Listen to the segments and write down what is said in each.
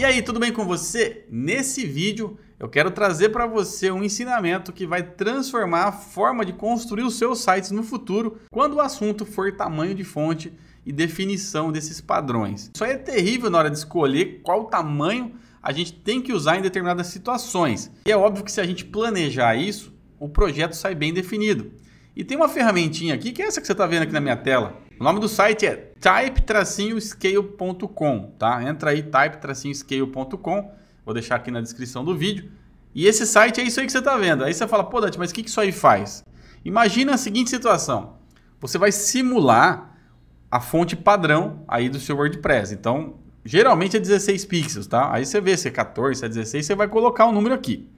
E aí, tudo bem com você? Nesse vídeo eu quero trazer para você um ensinamento que vai transformar a forma de construir os seus sites no futuro quando o assunto for tamanho de fonte e definição desses padrões. Isso aí é terrível na hora de escolher qual tamanho a gente tem que usar em determinadas situações. E é óbvio que se a gente planejar isso, o projeto sai bem definido. E tem uma ferramentinha aqui, que é essa que você está vendo aqui na minha tela. O nome do site é type-scale.com, tá? Entra aí, type-scale.com. Vou deixar aqui na descrição do vídeo. E esse site é isso aí que você está vendo. Aí você fala, pô, Dati, mas o que, que isso aí faz? Imagina a seguinte situação. Você vai simular a fonte padrão aí do seu WordPress. Então, geralmente é 16 pixels, tá? Aí você vê se é 14, se é 16, você vai colocar o um número aqui.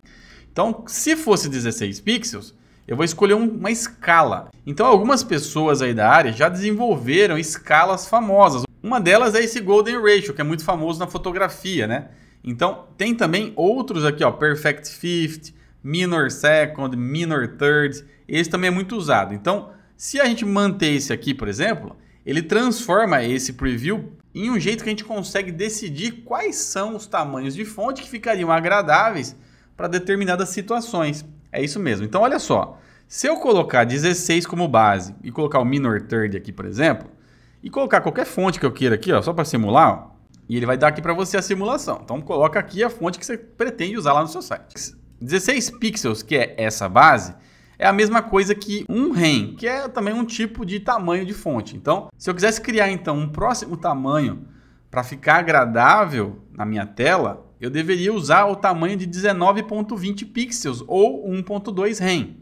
Então, se fosse 16 pixels, eu vou escolher uma escala. Então, algumas pessoas aí da área já desenvolveram escalas famosas. Uma delas é esse Golden Ratio, que é muito famoso na fotografia, né? Então, tem também outros aqui, ó, Perfect Fifth, Minor Second, Minor Third. Esse também é muito usado. Então, se a gente manter esse aqui, por exemplo, ele transforma esse preview em um jeito que a gente consegue decidir quais são os tamanhos de fonte que ficariam agradáveis para determinadas situações. É isso mesmo. Então, olha só. Se eu colocar 16 como base e colocar o minor third aqui, por exemplo, e colocar qualquer fonte que eu queira aqui, ó, só para simular, ó, e ele vai dar aqui para você a simulação. Então, coloca aqui a fonte que você pretende usar lá no seu site. 16 pixels, que é essa base, é a mesma coisa que um REM, que é também um tipo de tamanho de fonte. Então, se eu quisesse criar então um próximo tamanho para ficar agradável na minha tela, eu deveria usar o tamanho de 19.20 pixels ou 1.2 REM.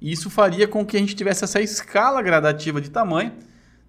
Isso faria com que a gente tivesse essa escala gradativa de tamanho.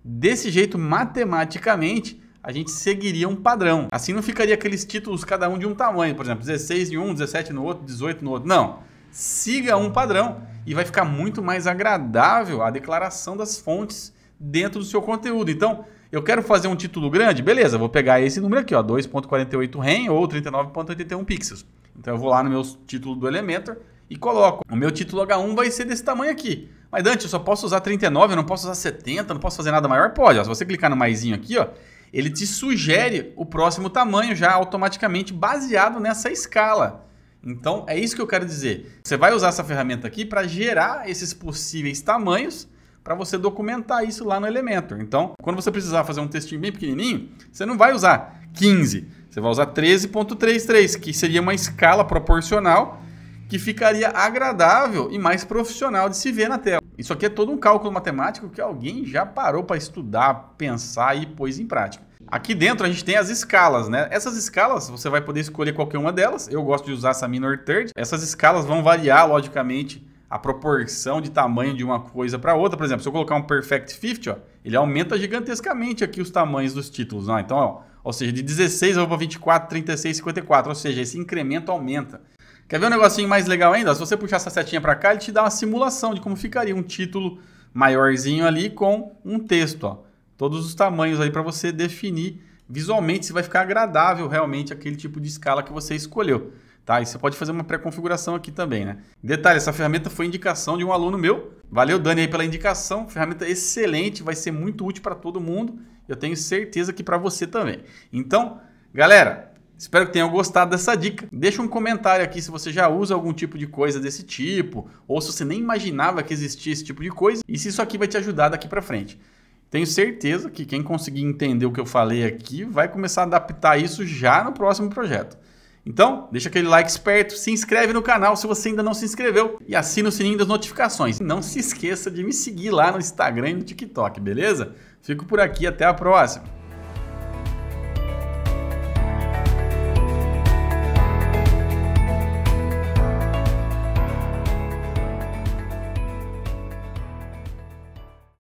Desse jeito, matematicamente, a gente seguiria um padrão. Assim não ficaria aqueles títulos cada um de um tamanho, por exemplo, 16 em um, 17 no outro, 18 no outro. Não. Siga um padrão e vai ficar muito mais agradável a declaração das fontes dentro do seu conteúdo. Então, eu quero fazer um título grande, beleza, vou pegar esse número aqui, ó, 2.48 REM ou 39.81 pixels. Então eu vou lá no meu título do Elementor e coloco. O meu título H1 vai ser desse tamanho aqui. Mas Dante, eu só posso usar 39, eu não posso usar 70, não posso fazer nada maior? Pode, ó, se você clicar no maisinho aqui, ó, ele te sugere o próximo tamanho já automaticamente baseado nessa escala. Então é isso que eu quero dizer. Você vai usar essa ferramenta aqui para gerar esses possíveis tamanhos para você documentar isso lá no Elementor. Então, quando você precisar fazer um textinho bem pequenininho, você não vai usar 15, você vai usar 13.33, que seria uma escala proporcional que ficaria agradável e mais profissional de se ver na tela. Isso aqui é todo um cálculo matemático que alguém já parou para estudar, pensar e pôs em prática. Aqui dentro a gente tem as escalas, né? Essas escalas você vai poder escolher qualquer uma delas. Eu gosto de usar essa minor third. Essas escalas vão variar logicamente a proporção de tamanho de uma coisa para outra. Por exemplo, se eu colocar um Perfect 50, ó, ele aumenta gigantescamente aqui os tamanhos dos títulos. Então, ó, ou seja, de 16 eu vou para 24, 36, 54. Ou seja, esse incremento aumenta. Quer ver um negocinho mais legal ainda? Se você puxar essa setinha para cá, ele te dá uma simulação de como ficaria um título maiorzinho ali com um texto. Ó. Todos os tamanhos aí para você definir visualmente se vai ficar agradável realmente aquele tipo de escala que você escolheu. Tá? E você pode fazer uma pré-configuração aqui também, né? Detalhe, essa ferramenta foi indicação de um aluno meu. Valeu, Dani, aí pela indicação. Ferramenta excelente, vai ser muito útil para todo mundo. Eu tenho certeza que para você também. Então, galera, espero que tenham gostado dessa dica. Deixa um comentário aqui se você já usa algum tipo de coisa desse tipo, ou se você nem imaginava que existia esse tipo de coisa, e se isso aqui vai te ajudar daqui para frente. Tenho certeza que quem conseguir entender o que eu falei aqui vai começar a adaptar isso já no próximo projeto. Então, deixa aquele like esperto, se inscreve no canal se você ainda não se inscreveu e assina o sininho das notificações. Não se esqueça de me seguir lá no Instagram e no TikTok, beleza? Fico por aqui, até a próxima!